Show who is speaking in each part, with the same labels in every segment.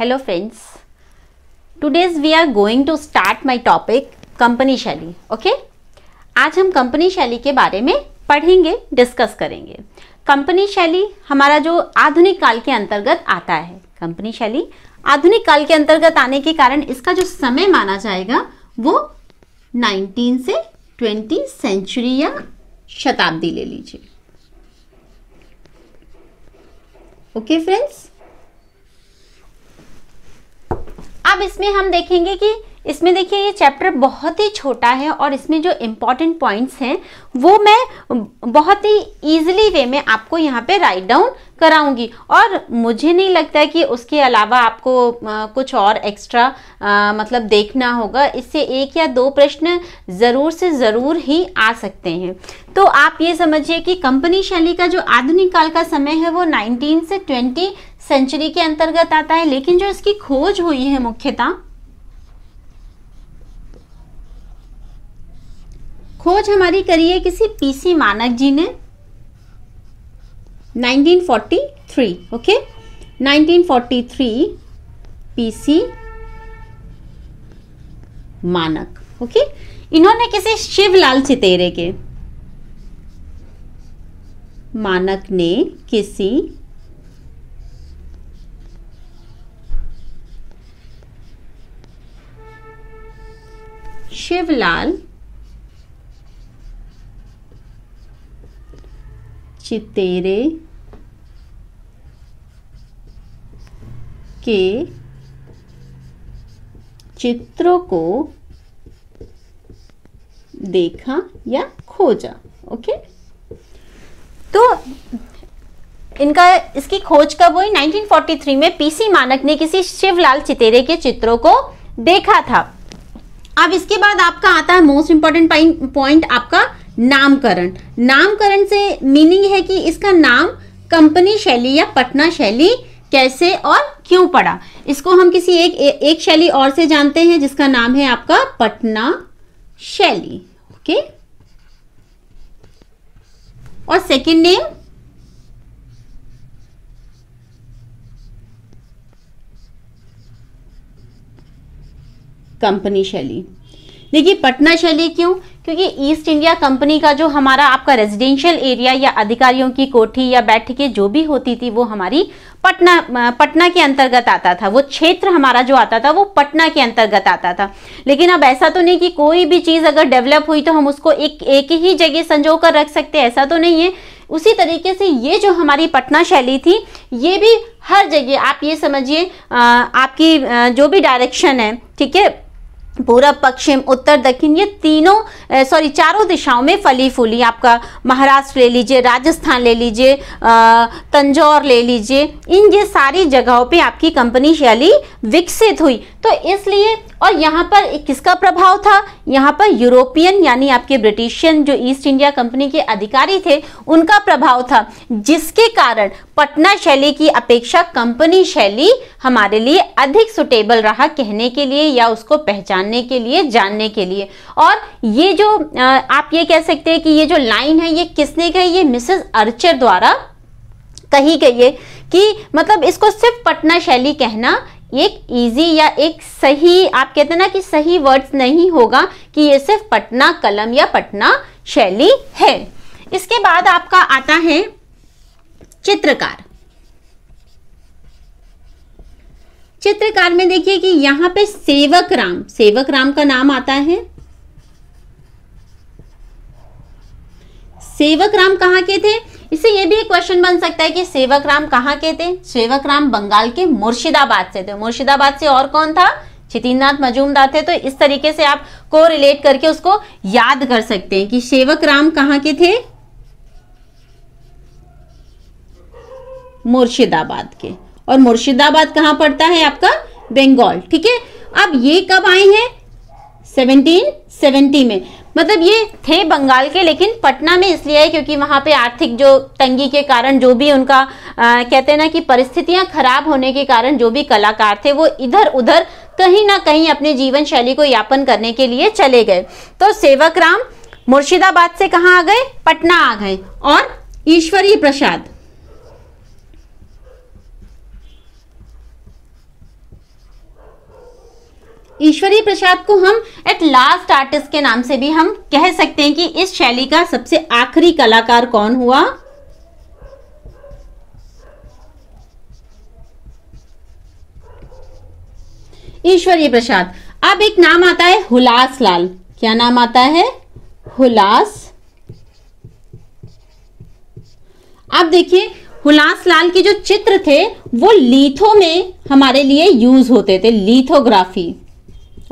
Speaker 1: hello friends today's we are going to start my topic company शैली okay आज हम company शैली के बारे में पढ़ेंगे डिस्कस करेंगे कंपनी शैली हमारा जो आधुनिक काल के अंतर्गत आता है कंपनी शैली आधुनिक काल के अंतर्गत आने के कारण इसका जो समय माना जाएगा वो 19 से 20 सेंचुरी या शताब्दी ले लीजिए ओके okay, फ्रेंड्स अब इसमें हम देखेंगे कि इसमें देखिए ये चैप्टर बहुत ही छोटा है और इसमें जो इम्पॉर्टेंट पॉइंट्स हैं वो मैं बहुत ही ईजिली वे में आपको यहाँ पे राइट डाउन कराऊंगी और मुझे नहीं लगता कि उसके अलावा आपको आ, कुछ और एक्स्ट्रा आ, मतलब देखना होगा इससे एक या दो प्रश्न ज़रूर से ज़रूर ही आ सकते हैं तो आप ये समझिए कि कंपनी शैली का जो आधुनिक काल का समय है वो 19 से ट्वेंटी सेंचुरी के अंतर्गत आता है लेकिन जो इसकी खोज हुई है मुख्यतः खोज हमारी करी है किसी पीसी मानक जी ने 1943 ओके 1943 पीसी मानक ओके इन्होंने किसी शिवलाल चितेरे के मानक ने किसी शिवलाल चितेरे के चित्रों को देखा या खोजा ओके तो इनका इसकी खोज कब हुई 1943 में पीसी मानक ने किसी शिवलाल चितेरे के चित्रों को देखा था अब इसके बाद आपका आता है मोस्ट इंपॉर्टेंट पॉइंट आपका नामकरण नामकरण से मीनिंग है कि इसका नाम कंपनी शैली या पटना शैली कैसे और क्यों पड़ा इसको हम किसी एक ए, एक शैली और से जानते हैं जिसका नाम है आपका पटना शैली ओके और सेकंड नेम कंपनी शैली देखिए पटना शैली क्यों क्योंकि ईस्ट इंडिया कंपनी का जो हमारा आपका रेजिडेंशियल एरिया या अधिकारियों की कोठी या बैठकें जो भी होती थी वो हमारी पटना पटना के अंतर्गत आता था वो क्षेत्र हमारा जो आता था वो पटना के अंतर्गत आता था लेकिन अब ऐसा तो नहीं कि कोई भी चीज़ अगर डेवलप हुई तो हम उसको एक एक ही जगह संजो कर रख सकते ऐसा तो नहीं है उसी तरीके से ये जो हमारी पटना शैली थी ये भी हर जगह आप ये समझिए आपकी जो भी डायरेक्शन है ठीक है पूरब पश्चिम उत्तर दक्षिण ये तीनों सॉरी चारों दिशाओं में फली फूली आपका महाराष्ट्र ले लीजिए राजस्थान ले लीजिए तंजौर ले लीजिए इन ये सारी जगहों पे आपकी कंपनी शैली विकसित हुई तो इसलिए और यहाँ पर किसका प्रभाव था यहाँ पर यूरोपियन यानी आपके ब्रिटिशियन जो ईस्ट इंडिया कंपनी के अधिकारी थे उनका प्रभाव था जिसके कारण पटना शैली की अपेक्षा कंपनी शैली हमारे लिए अधिक सुटेबल रहा कहने के लिए या उसको पहचानने के लिए जानने के लिए और ये जो आप ये कह सकते हैं कि ये जो लाइन है ये किसने कही ये मिसेस अर्चर द्वारा कही गई है कि मतलब इसको सिर्फ पटना शैली कहना एक इजी या एक सही आप कहते हैं ना कि सही वर्ड्स नहीं होगा कि ये सिर्फ पटना कलम या पटना शैली है इसके बाद आपका आता है चित्रकार चित्रकार में देखिए कि यहां पे सेवक राम सेवक राम का नाम आता है सेवक राम कहां के थे इससे ये भी एक क्वेश्चन बन सकता है कि सेवक राम कहाँ के थे सेवक राम बंगाल के मुर्शिदाबाद से थे मुर्शिदाबाद से और कौन था चितिनाथ मजूमदार थे तो इस तरीके से आप को रिलेट करके उसको याद कर सकते हैं कि सेवक राम कहाँ के थे मुर्शिदाबाद के और मुर्शिदाबाद कहाँ पड़ता है आपका बंगाल ठीक है अब ये कब आए हैं 1770 में मतलब ये थे बंगाल के लेकिन पटना में इसलिए है क्योंकि वहां पे आर्थिक जो तंगी के कारण जो भी उनका आ, कहते हैं ना कि परिस्थितियां खराब होने के कारण जो भी कलाकार थे वो इधर उधर कहीं ना कहीं अपने जीवन शैली को यापन करने के लिए चले गए तो सेवक राम मुर्शिदाबाद से कहाँ आ गए पटना आ गए और ईश्वरीय प्रसाद ईश्वरी प्रसाद को हम एट लास्ट आर्टिस्ट के नाम से भी हम कह सकते हैं कि इस शैली का सबसे आखिरी कलाकार कौन हुआ ईश्वरीय प्रसाद अब एक नाम आता है हुलास लाल क्या नाम आता है हुलास अब देखिए हुलास लाल के जो चित्र थे वो लीथो में हमारे लिए यूज होते थे लीथोग्राफी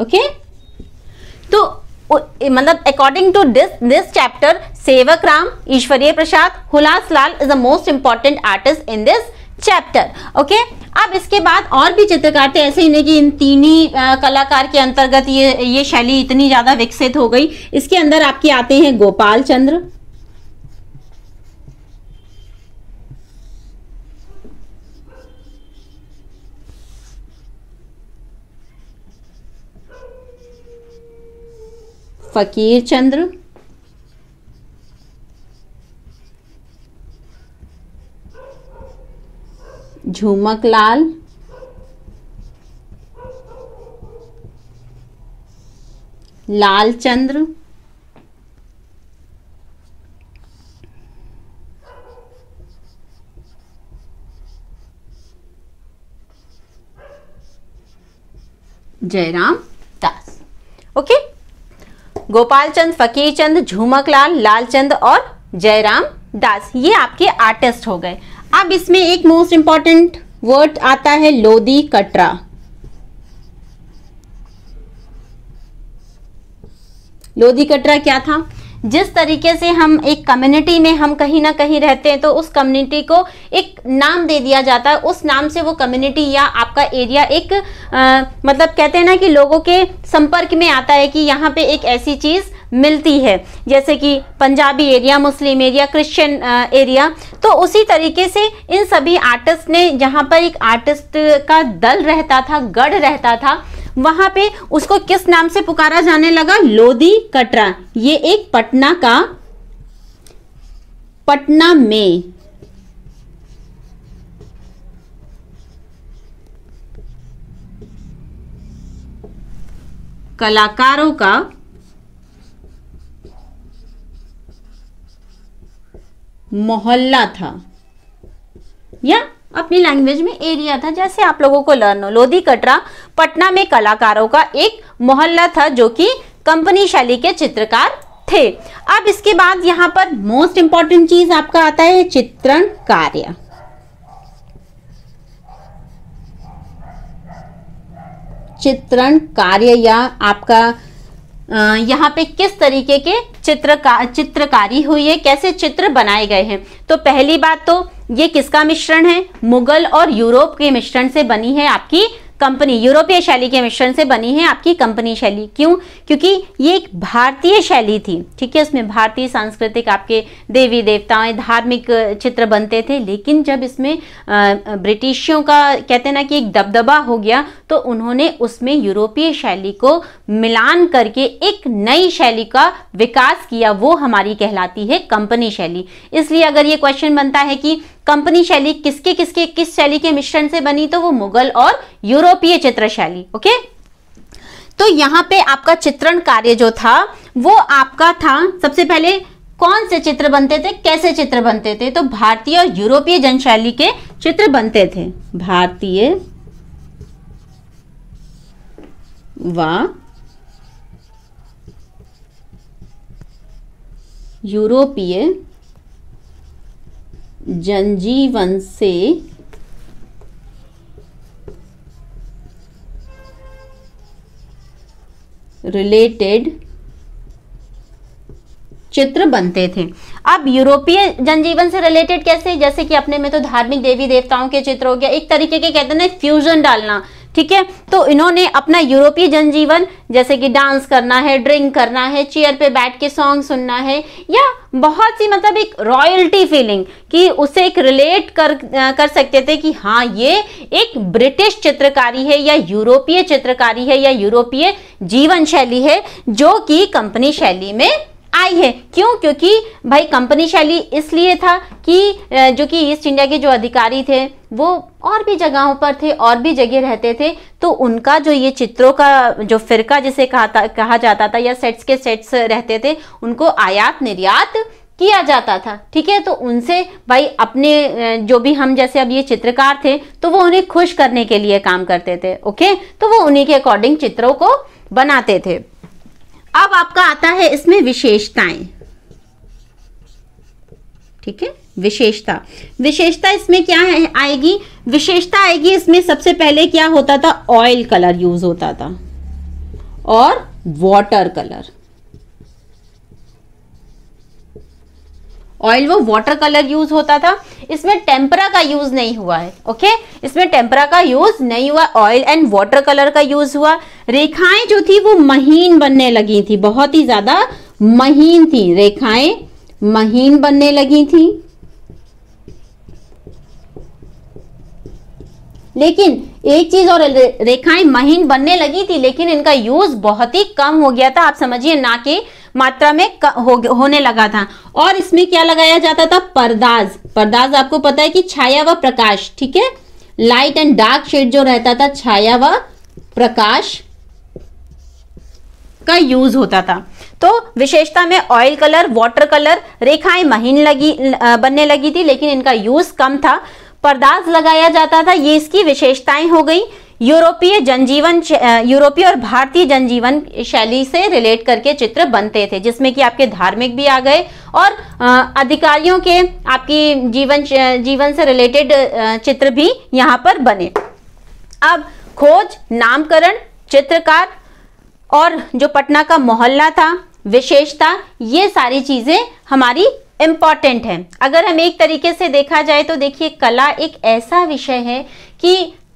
Speaker 1: ओके तो मतलब according to this this chapter Sewak Ram Ishwari Prasad Hulas Lal is the most important artist in this chapter okay अब इसके बाद और भी चित्रकार थे ऐसे ही नहीं कि इन तीन ही कलाकार के अंतर्गत ये ये शैली इतनी ज़्यादा विकसित हो गई इसके अंदर आपके आते हैं गोपाल चंद्र फकीर चंद्र झुमक लाल लाल चंद्र जयराम दास ओके गोपाल चंद फकीर चंद झूमक लाल लाल चंद और जयराम दास ये आपके आर्टिस्ट हो गए अब इसमें एक मोस्ट इंपॉर्टेंट वर्ड आता है लोदी कटरा लोधी कटरा क्या था जिस तरीके से हम एक कम्युनिटी में हम कहीं ना कहीं रहते हैं तो उस कम्युनिटी को एक नाम दे दिया जाता है उस नाम से वो कम्युनिटी या आपका एरिया एक आ, मतलब कहते हैं ना कि लोगों के संपर्क में आता है कि यहाँ पे एक ऐसी चीज़ मिलती है जैसे कि Punjabi area Muslim area Christian area तो उसी तरीके से इन सभी आर्टिस्ट ने जहाँ पर एक आर्टिस्ट का दल रहता था गढ़ रहता था वहां पे उसको किस नाम से पुकारा जाने लगा लोधी कटरा ये एक पटना का पटना में कलाकारों का मोहल्ला था या अपनी लैंग्वेज में एरिया था जैसे आप लोगों को लर्न हो लोधी कटरा पटना में कलाकारों का एक मोहल्ला था जो कि कंपनी शैली के चित्रकार थे अब इसके बाद यहाँ पर मोस्ट इंपॉर्टेंट चीज आपका आता है चित्रण कार्य चित्रण कार्य या आपका यहाँ पे किस तरीके के चित्रकार चित्रकारी हुई है कैसे चित्र बनाए गए हैं तो पहली बात तो ये किसका मिश्रण है मुगल और यूरोप के मिश्रण से बनी है आपकी कंपनी यूरोपीय शैली के मिश्रण से बनी है आपकी कंपनी शैली क्यों क्योंकि ये एक भारतीय शैली थी ठीक है उसमें भारतीय सांस्कृतिक आपके देवी देवताएं धार्मिक चित्र बनते थे लेकिन जब इसमें ब्रिटिशियों का कहते ना कि एक दबदबा हो गया तो उन्होंने उसमें यूरोपीय शैली को मिलान करके एक नई शैली का विकास किया वो हमारी कहलाती है कंपनी शैली इसलिए अगर ये क्वेश्चन बनता है कि कंपनी शैली किसके किसके किस शैली के मिश्रण से बनी तो वो मुगल और यूरोपीय चित्र शैली ओके तो यहाँ पे आपका चित्रण कार्य जो था वो आपका था सबसे पहले कौन से चित्र बनते थे कैसे चित्र बनते थे तो भारतीय और यूरोपीय जनशैली के चित्र बनते थे भारतीय व यूरोपीय जनजीवन से रिलेटेड चित्र बनते थे अब यूरोपीय जनजीवन से रिलेटेड कैसे जैसे कि अपने में तो धार्मिक देवी देवताओं के चित्र हो गया एक तरीके के कहते हैं ना फ्यूजन डालना ठीक है तो इन्होंने अपना यूरोपीय जनजीवन जैसे कि डांस करना है ड्रिंक करना है चेयर पे बैठ के सॉन्ग सुनना है या बहुत सी मतलब एक रॉयल्टी फीलिंग कि उसे एक रिलेट कर कर सकते थे कि हाँ ये एक ब्रिटिश चित्रकारी है या यूरोपीय चित्रकारी है या यूरोपीय जीवन शैली है जो कि कंपनी शैली में आई है क्यों क्योंकि भाई कंपनी शैली इसलिए था कि जो कि ईस्ट इंडिया के जो अधिकारी थे वो और भी जगहों पर थे और भी जगह रहते थे तो उनका जो ये चित्रों का जो फिरका जिसे कहा था कहा जाता था या सेट्स के सेट्स रहते थे उनको आयात निर्यात किया जाता था ठीक है तो उनसे भाई अपने जो भी हम जैसे अब ये चित्रकार थे तो वो उन्हें खुश करने के लिए काम करते थे ओके तो वो उन्हीं के अकॉर्डिंग चित्रों को बनाते थे अब आपका आता है इसमें विशेषताएं ठीक है विशेषता विशेषता इसमें क्या है आएगी विशेषता आएगी इसमें सबसे पहले क्या होता था ऑयल कलर यूज होता था और वाटर कलर ऑयल वो वाटर कलर यूज होता था इसमें टेम्परा का यूज नहीं हुआ है ओके इसमें टेम्परा का यूज नहीं हुआ ऑयल एंड वाटर कलर का यूज हुआ रेखाएं जो थी वो महीन बनने लगी थी बहुत ही ज्यादा महीन थी रेखाएं महीन बनने लगी थी लेकिन एक चीज और रेखाएं महीन बनने लगी थी लेकिन इनका यूज बहुत ही कम हो गया था आप समझिए ना के मात्रा में हो, होने लगा था और इसमें क्या लगाया जाता था पर्दाज पर्दाज आपको पता है कि छाया व प्रकाश ठीक है लाइट एंड डार्क शेड जो रहता था छाया व प्रकाश का यूज होता था तो विशेषता में ऑयल कलर वाटर कलर रेखाएं महीन लगी बनने लगी थी लेकिन इनका यूज कम था पर्दाज लगाया जाता था ये इसकी विशेषताएं हो गई यूरोपीय जनजीवन यूरोपीय और भारतीय जनजीवन शैली से रिलेट करके चित्र बनते थे जिसमें कि आपके धार्मिक भी आ गए और अधिकारियों के आपकी जीवन जीवन से रिलेटेड चित्र भी यहाँ पर बने अब खोज नामकरण चित्रकार और जो पटना का मोहल्ला था विशेषता ये सारी चीज़ें हमारी इम्पॉर्टेंट है अगर हम एक तरीके से देखा जाए तो देखिए कला एक ऐसा विषय है कि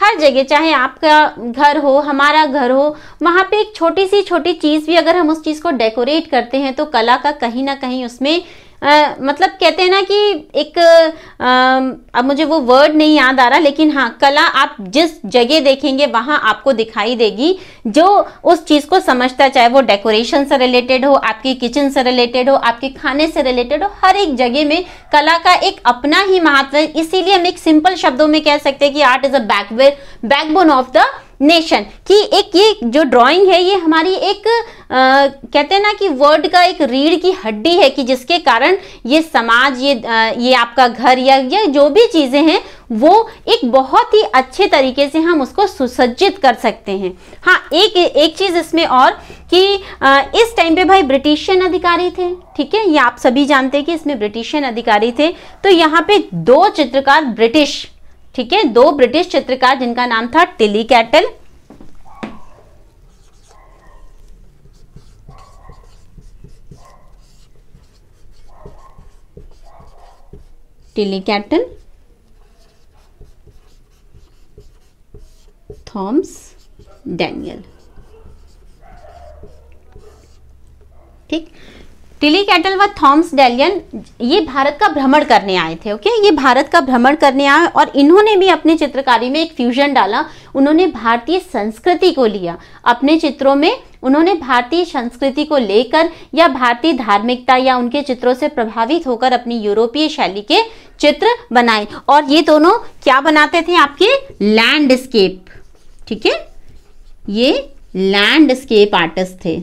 Speaker 1: हर जगह चाहे आपका घर हो हमारा घर हो वहाँ पे एक छोटी सी छोटी चीज़ भी अगर हम उस चीज़ को डेकोरेट करते हैं तो कला का कहीं ना कहीं उसमें आ, मतलब कहते हैं ना कि एक आ, अब मुझे वो वर्ड नहीं याद आ रहा लेकिन हाँ कला आप जिस जगह देखेंगे वहाँ आपको दिखाई देगी जो उस चीज़ को समझता है चाहे वो डेकोरेशन से रिलेटेड हो आपकी किचन से रिलेटेड हो आपके खाने से रिलेटेड हो हर एक जगह में कला का एक अपना ही महत्व है इसीलिए हम एक सिंपल शब्दों में कह सकते हैं कि art is a back backbone of the nation कि एक ये जो ड्राइंग है ये हमारी एक आ, कहते हैं ना कि वर्ड का एक रीढ़ की हड्डी है कि जिसके कारण ये समाज ये आ, ये आपका घर या, ये जो भी चीज़ें हैं वो एक बहुत ही अच्छे तरीके से हम उसको सुसज्जित कर सकते हैं हाँ एक एक चीज़ इसमें और कि आ, इस टाइम पे भाई ब्रिटिशियन अधिकारी थे ठीक है ये आप सभी जानते हैं कि इसमें ब्रिटिशियन अधिकारी थे तो यहाँ पे दो चित्रकार ब्रिटिश ठीक है दो ब्रिटिश चित्रकार जिनका नाम था Tilly Kettle Tilly Kettle Thomas Daniell ठीक टिली कैटल व थॉम्स डेलियन ये भारत का भ्रमण करने आए थे ओके ये भारत का भ्रमण करने आए और इन्होंने भी अपने चित्रकारी में एक फ्यूजन डाला उन्होंने भारतीय संस्कृति को लिया अपने चित्रों में उन्होंने भारतीय संस्कृति को लेकर या भारतीय धार्मिकता या उनके चित्रों से प्रभावित होकर अपनी यूरोपीय शैली के चित्र बनाए और ये दोनों क्या बनाते थे आपके लैंडस्केप ठीक है ये लैंडस्केप आर्टिस्ट थे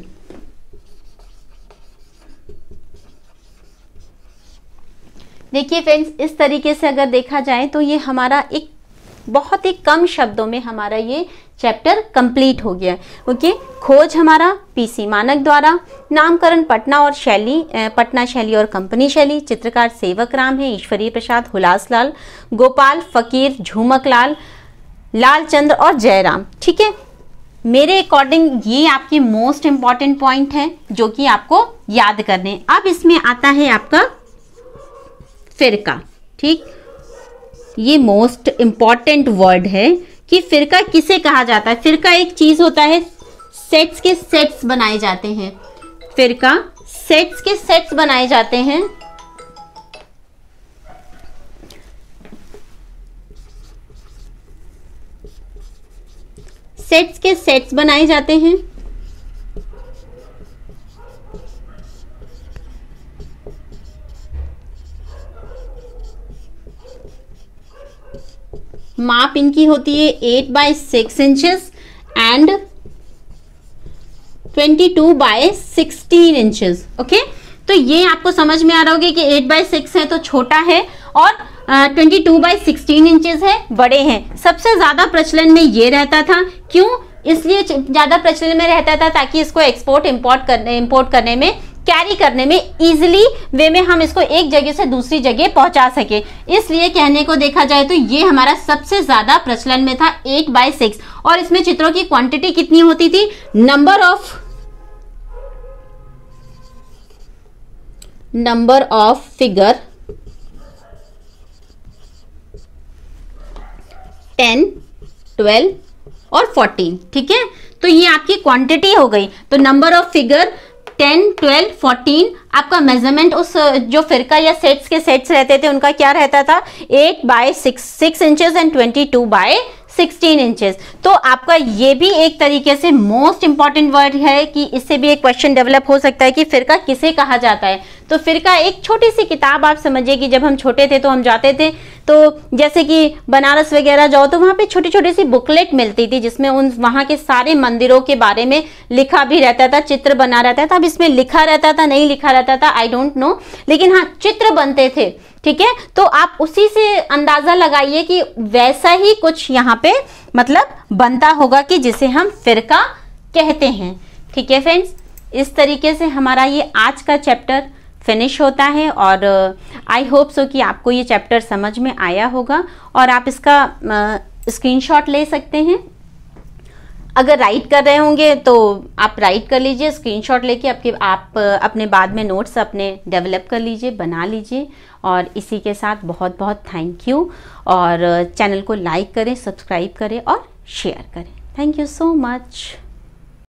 Speaker 1: देखिए फ्रेंड्स इस तरीके से अगर देखा जाए तो ये हमारा एक बहुत ही कम शब्दों में हमारा ये चैप्टर कंप्लीट हो गया ओके खोज हमारा पीसी मानक द्वारा नामकरण पटना और शैली पटना शैली और कंपनी शैली चित्रकार सेवक राम है ईश्वरीय प्रसाद हुलास लाल गोपाल फकीर झूमक लाल लाल चंद्र और जयराम ठीक है मेरे अकॉर्डिंग ये आपके मोस्ट इम्पॉर्टेंट पॉइंट है जो कि आपको याद करने अब इसमें आता है आपका फिरका ठीक ये मोस्ट इम्पॉर्टेंट वर्ड है कि फिरका किसे कहा जाता है फिरका एक चीज़ होता है सेट्स के सेट्स बनाए जाते हैं फिरका सेट्स के सेट्स बनाए जाते हैं सेट्स के सेट्स बनाए जाते हैं माप इनकी होती है eight by six inch and twenty two by sixteen inches okay तो ये आपको समझ में आ रहा होगा कि एट बाय सिक्स है तो छोटा है और twenty two by sixteen inches है बड़े हैं सबसे ज़्यादा प्रचलन में ये रहता था क्यों इसलिए ज़्यादा प्रचलन में रहता था ताकि इसको एक्सपोर्ट इम्पोर्ट करने इम्पोर्ट करने में कैरी करने में इजिली वे में हम इसको एक जगह से दूसरी जगह पहुंचा सके इसलिए कहने को देखा जाए तो ये हमारा सबसे ज्यादा प्रचलन में था एट बाय सिक्स और इसमें चित्रों की क्वांटिटी कितनी होती थी number of number of figure ten twelve और फोर्टीन ठीक है तो ये आपकी क्वांटिटी हो गई तो number of figure ten twelve fourteen आपका मेजरमेंट उस जो फिरका या सेट्स के सेट्स रहते थे उनका क्या रहता था eight by six six inches and twenty two by 16 inches तो आपका ये भी एक तरीके से मोस्ट इंपॉर्टेंट वर्ड है कि इससे भी एक क्वेश्चन डेवलप हो सकता है कि फिरका किसे कहा जाता है तो फिरका एक छोटी सी किताब आप समझिए कि जब हम छोटे थे तो हम जाते थे तो जैसे कि बनारस वगैरह जाओ तो वहाँ पे छोटी छोटी सी बुकलेट मिलती थी जिसमें उन वहाँ के सारे मंदिरों के बारे में लिखा भी रहता था चित्र बना रहता था अब इसमें लिखा रहता था नहीं लिखा रहता था आई डोंट नो लेकिन हाँ चित्र बनते थे ठीक है तो आप उसी से अंदाजा लगाइए कि वैसा ही कुछ यहाँ पे मतलब बनता होगा कि जिसे हम फिरका कहते हैं ठीक है फ्रेंड्स इस तरीके से हमारा ये आज का चैप्टर फिनिश होता है और आई होप सो कि आपको ये चैप्टर समझ में आया होगा और आप इसका स्क्रीनशॉट uh, ले सकते हैं अगर राइट कर रहे होंगे तो आप राइट कर लीजिए स्क्रीनशॉट लेके आपके आप अपने बाद में नोट्स अपने डेवलप कर लीजिए बना लीजिए और इसी के साथ बहुत बहुत थैंक यू और चैनल को लाइक करें सब्सक्राइब करें और शेयर करें थैंक यू सो मच